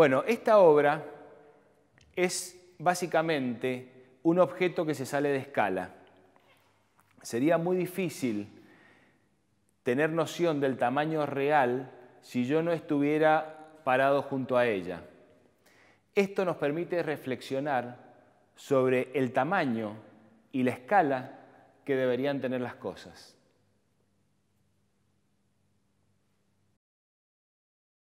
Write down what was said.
Bueno, esta obra es básicamente un objeto que se sale de escala. Sería muy difícil tener noción del tamaño real si yo no estuviera parado junto a ella. Esto nos permite reflexionar sobre el tamaño y la escala que deberían tener las cosas.